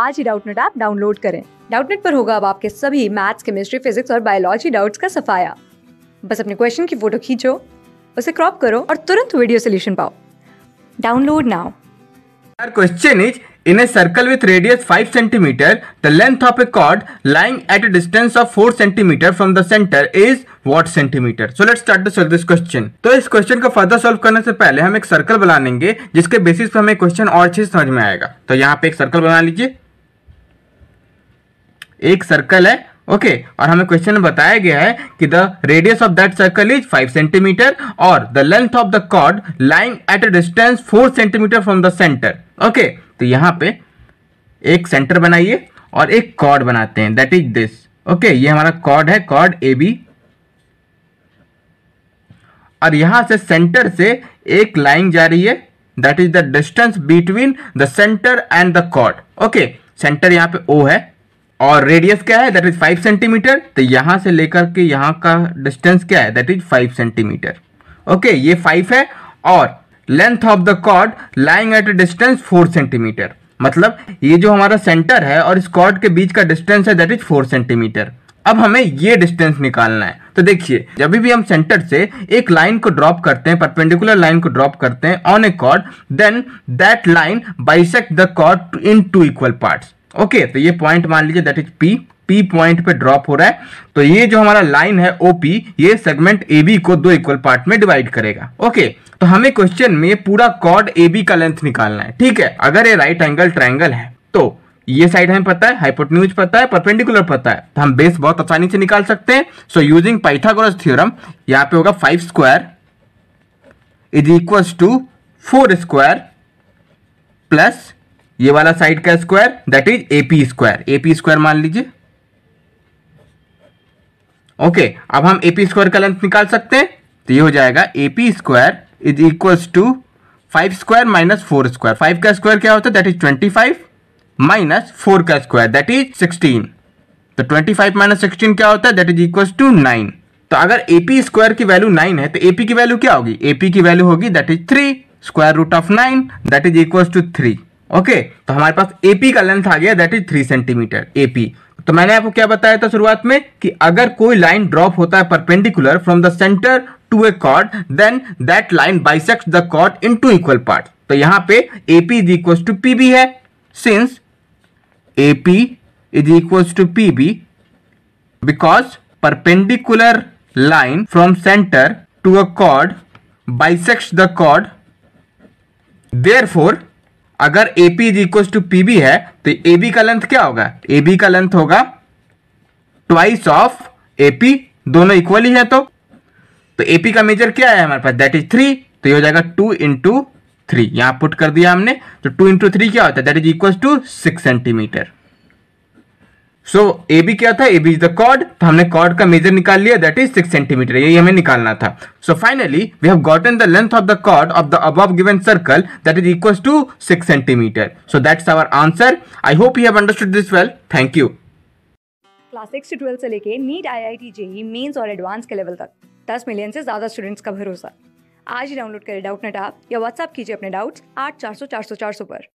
आज ही Doubtnut app download करें डाउटनेट पर होगा अब आपके सभी मैथ्स केमिस्ट्री फिजिक्स और बायोलॉजी डाउट्स का सफाया बस अपने क्वेश्चन की फोटो खींचो उसे क्रॉप करो और तुरंत वीडियो सोल्यूशन पाओ download now Our question is in a circle with radius 5 cm, the length of a chord lying at a distance of 4 cm from the center is what centimetre so let start solve this question तो इस question को further solve करने से पहले हम एक circle बना लेंगे जिसके बेसिस पर हमें क्वेश्चन और अच्छे समझ में आएगा तो यहाँ पे एक सर्कल बना लीजिए एक सर्कल है ओके okay, और हमें क्वेश्चन बताया गया है कि the radius of that circle is five centimetre और the length of the chord lying at a distance four centimetre from the centre okay तो यहाँ पे एक सेंटर बनाइए और एक कॉर्ड बनाते हैं दैट इज दिस ओके ये हमारा कॉर्ड है कॉर्ड ए बी और यहां से सेंटर से एक लाइन जा रही है that is the distance between the centre and the chord okay centre यहाँ पे ओ है और रेडियस क्या है दैट इज फाइव सेंटीमीटर तो यहां से लेकर के यहाँ का डिस्टेंस क्या है that is five centimetre okay ये फाइव है और length of the chord lying at a distance four centimetre मतलब ये जो हमारा सेंटर है और इस कॉर्ड के बीच का डिस्टेंस है दैट इज फोर सेंटीमीटर अब हमें ये डिस्टेंस निकालना है तो देखिए जब भी हम सेंटर से एक लाइन को ड्रॉप करते हैं परपेंडिकुलर लाइन को ड्रॉप करते हैं on a chord then that line bisect the chord in two equal parts okay तो ये पॉइंट मान लीजिए दैट इज पी पी पॉइंट पे ड्रॉप हो रहा है तो ये जो हमारा लाइन है ओपी ये सेगमेंट ए बी को दो इक्वल पार्ट में डिवाइड करेगा ओके तो हमें क्वेश्चन में पूरा कॉर्ड ए बी का लेंथ निकालना है ठीक है अगर ये राइट एंगल ट्राइंगल है तो ये साइड हमें पता है हाइपोटेन्यूज पता है परपेंडिकुलर पता है तो हम बेस बहुत आसानी से निकाल सकते हैं सो यूजिंग पाइथागोरस थ्योरम यहां पे होगा five square is equals to four square plus ये वाला साइड का square that is AP square AP square मान लीजिए ओके अब हम एपी स्क्वायर का लेंथ निकाल सकते हैं तो ये हो जाएगा AP square is equals to five square minus four square five का स्क्वायर क्या होता है that is twenty five minus four का स्क्वायर दैट इज सिक्सटीन तो ट्वेंटी फाइव माइनस सिक्सटीन क्या होता है that is equals to nine तो अगर एपी स्क्वायर की वैल्यू नाइन है तो एपी की वैल्यू क्या होगी एपी की वैल्यू होगी that is three square root of nine that is equal to three okay तो हमारे पास एपी का लेंथ आ गया that is three centimetre AP तो मैंने आपको क्या बताया था शुरुआत में कि अगर कोई लाइन ड्रॉप होता है perpendicular from the centre to a chord then that line bisects the chord in two equal part तो यहां पे AP is equal to P B है since AP is equal to P B because perpendicular line from centre to a chord bisects the chord therefore अगर A P is equal to P B है तो A B का length क्या होगा A B का length होगा twice of A P दोनों equally है तो तो एपी का मेजर क्या है हमारे पास दैट इज थ्री तो ये हो जाएगा टू इंटू थ्री यहां पुट कर दिया हमने तो टू इंटू थ्री क्या होता है that is equal to six centimetre so A B क्या था A B is the chord तो हमने कॉर्ड का मेजर निकाल लिया दैट इज सिक्स सेंटीमीटर यही हमें निकालना था so finally we have gotten the length of the chord of the above given circle that is equal to six centimetre so that's our answer I hope you have understood this well thank you class six to twelfth से लेके NEET I I T JEE Mains और advance level लेवल तक दस million से ज़्यादा students का भरोसा आज ही डाउनलोड करें डाउट नेट आप या व्हाट्सअप कीजिए अपने डाउट्स आठ चार सौ चार सौ चार सौ पर